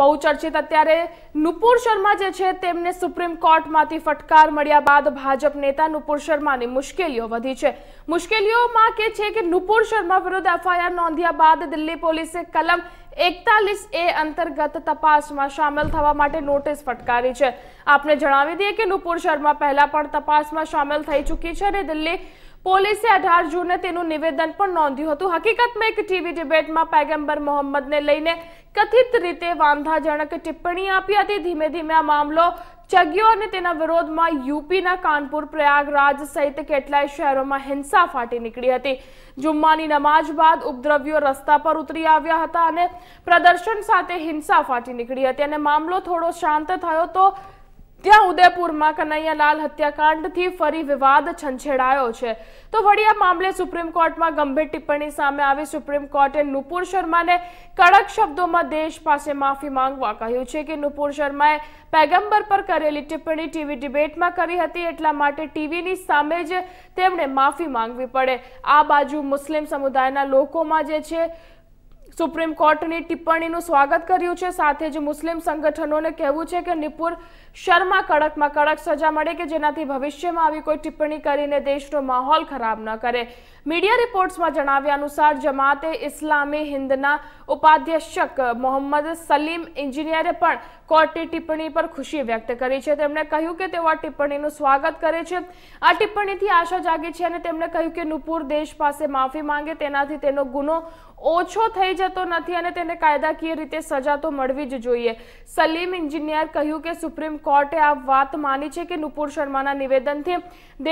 બહુ ચર્ચિત અત્યારે નુપુર શર્મા જે છે તેમને સુપ્રીમ કોર્ટમાંથી ફટકાર મળ્યા બાદ ભાજપ નેતા નુપુર શર્માની મુશ્કેલીઓ વધી છે મુશ્કેલીઓમાં કે છે કે નુપુર શર્મા વિરુદ્ધ એફઆઈઆર નોંધ્યા બાદ દિલ્હી પોલીસે કલમ એકતાલીસ એ અંતર્ગત તપાસમાં સામેલ થવા માટે નોટિસ ફટકારી છે આપને જણાવી દઈએ કે નુપુર શર્મા પહેલા પણ તપાસમાં સામેલ થઈ ચૂકી છે અને દિલ્હી પોલીસે અઢાર જૂને તેનું નિવેદન પણ નોંધ્યું હતું હકીકતમાં એક ટીવી ડિબેટમાં પૈગંબર મોહમ્મદને લઈને કથિત રીતે વાંધાજનક ટિપ્પણી આપી હતી ધીમે ધીમે આ મામલો ચગ્યો અને તેના વિરોધમાં યુપીના કાનપુર પ્રયાગરાજ સહિત કેટલાય શહેરોમાં હિંસા ફાટી નીકળી હતી જુમ્માની નમાજ બાદ ઉપદ્રવ્યો રસ્તા પર ઉતરી આવ્યા હતા અને પ્રદર્શન સાથે હિંસા ફાટી નીકળી હતી અને મામલો થોડો શાંત થયો તો ત્યાં ઉદયપુરમાં કનૈયાલાલ હત્યાકાંડથી ફરી વિવાદ છંછેડાયો છે તો વળી આ મામલે સુપ્રીમ કોર્ટમાં ગંભીર ટિપ્પણી સામે આવી સુપ્રીમ કોર્ટે નુપુર શર્માને કડક શબ્દોમાં દેશ પાસે માફી માંગવા કહ્યું છે કે નુપુર શર્માએ પેગમ્બર પર કરેલી ટિપ્પણી ટીવી ડિબેટમાં કરી હતી એટલા માટે ટીવીની સામે જ તેમણે માફી માંગવી પડે આ બાજુ મુસ્લિમ સમુદાયના લોકોમાં જે છે સુપ્રીમ કોર્ટની ટિપ્પણીનું સ્વાગત કર્યું છે સાથે જ મુસ્લિમ સંગઠનોને કહેવું છે કે નિપુર શર્મા કડકમાં કડક સજા મળે કે જેનાથી ભવિષ્યમાં આવી કોઈ ટિપ્પણી કરીને દેશનો માહોલ ખરાબ ન કરે મીડિયા રિપોર્ટ્સમાં જણાવ્યા અનુસાર જમાતે ઇસ્લામી હિન્દના ઉપાધ્યક્ષક મોહમ્મદ સલીમ એન્જિનિયરે પણ કોર્ટે ટિપ્પણી પર ખુશી વ્યક્ત કરી છે તેમણે કહ્યું કે તેઓ આ ટિપ્પણીનું સ્વાગત કરે છે આ ટિપ્પણીથી આશા જાગી છે અને તેમણે કહ્યું કે નુપુર દેશ પાસે માફી માંગે તેનાથી તેનો ગુનો ઓછો થઈ જતો નથી અને તેને કાયદાકીય રીતે સજા તો મળવી જ જોઈએ સલીમ ઇન્જિનિયર કહ્યું કે સુપ્રીમ કોર્ટે આ વાત માની છે કે નુપુર શર્માના નિવેદનથી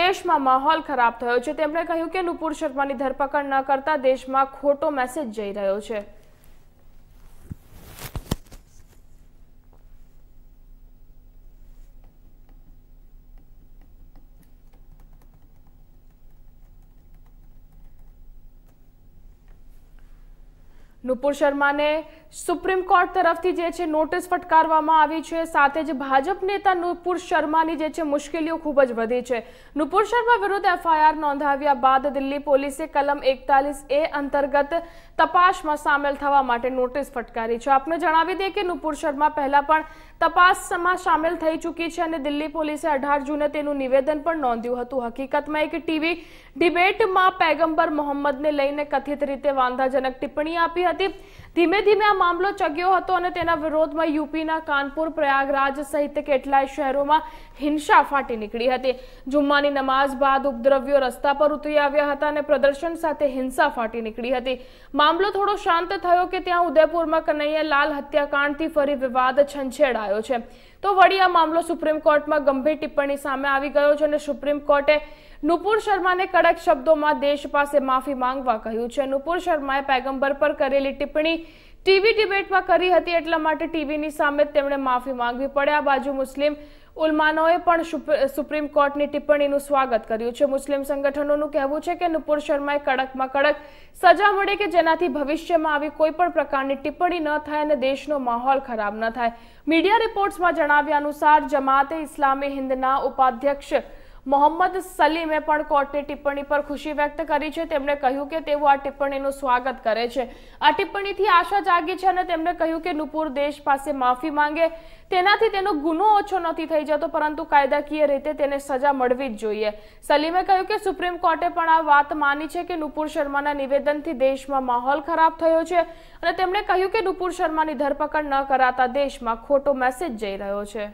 દેશમાં માહોલ ખરાબ થયો છે તેમણે કહ્યું કે નુપુર શર્માની ધરપકડ ન કરતા દેશમાં ખોટો મેસેજ જઈ રહ્યો છે નુપુર શર્માને સુપ્રીમ કોર્ટ તરફથી જે છે નોટિસ ફટકારવામાં આવી છે સાથે જ ભાજપ નેતા નુપુર શર્માની જે છે મુશ્કેલીઓ ખૂબ જ વધી છે નુપુર શર્મા વિરુદ્ધ એફઆઈઆર નોંધાવ્યા બાદ દિલ્હી પોલીસે કલમ એકતાલીસ એ અંતર્ગત તપાસમાં સામેલ થવા માટે નોટિસ ફટકારી છે આપને જણાવી દઈએ કે નુપુર શર્મા પહેલા પણ તપાસમાં સામેલ થઈ ચૂકી છે અને દિલ્હી પોલીસે અઢાર જૂને તેનું નિવેદન પણ નોંધ્યું હતું હકીકતમાં એક ટીવી ડિબેટમાં પેગમ્બર મોહમ્મદને લઈને કથિત રીતે વાંધાજનક ટિપ્પણી આપી હતી ધીમે ધીમે આ મામલો ચગ્યો હતો અને તેના વિરોધમાં યુપીના કાનપુર પ્રયાગરાજ સહિત કેટલાય શહેરોમાં હિંસા ફાટી નીકળી હતી જુમ્માની નમાઝ બાદ ઉપદ્રવ્યો રસ્તા પર ઉતરી આવ્યા હતા અને પ્રદર્શન સાથે હિંસા ફાટી નીકળી હતી મામલો થોડો શાંત થયો કે ત્યાં ઉદયપુરમાં કનૈયાલાલ હત્યાકાંડથી ફરી વિવાદ છંછેડાયો છે તો વળી આ મામલો સુપ્રીમ કોર્ટમાં ગંભીર ટિપ્પણી સામે આવી ગયો છે અને સુપ્રીમ કોર્ટે નુપુર શર્માને કડક શબ્દોમાં દેશ પાસે માફી માંગવા કહ્યું છે નુપુર શર્માએ પેગમ્બર પર કરેલી ટિપ્પણી ટીવી ડિબેટમાં કરી હતી એટલા માટે ટીવીની સામે તેમણે માફી માંગવી પડે આ બાજુ મુસ્લિમ ઉલમાનોએ પણ સુપ્રીમ કોર્ટની ટિપ્પણીનું સ્વાગત કર્યું છે મુસ્લિમ સંગઠનોનું કહેવું છે કે નુપુર શર્માએ કડકમાં કડક સજા મળે કે જેનાથી ભવિષ્યમાં આવી કોઈપણ પ્રકારની ટિપ્પણી ન થાય અને દેશનો માહોલ ખરાબ ન થાય મીડિયા રિપોર્ટ્સમાં જણાવ્યા અનુસાર જમાતે ઇસ્લામી હિન્દના ઉપાધ્યક્ષ મોહમ્મદ સલીમે પણ કોર્ટની ટિપ્પણી પર ખુશી વ્યક્ત કરી છે તેમણે કહ્યું કે તેઓ આ ટિપ્પણીનું સ્વાગત કરે છે આ ટિપ્પણીથી આશા જાગી છે અને તેમણે કહ્યું કે નુપુર દેશ પાસે માફી માંગે તેનાથી તેનો ગુનો ઓછો નથી થઈ જતો પરંતુ કાયદાકીય રીતે તેને સજા મળવી જ જોઈએ સલીમે કહ્યું કે સુપ્રીમ કોર્ટે પણ આ વાત માની છે કે નુપુર શર્માના નિવેદનથી દેશમાં માહોલ ખરાબ થયો છે અને તેમણે કહ્યું કે નુપુર શર્માની ધરપકડ ન કરાતા દેશમાં ખોટો મેસેજ જઈ રહ્યો છે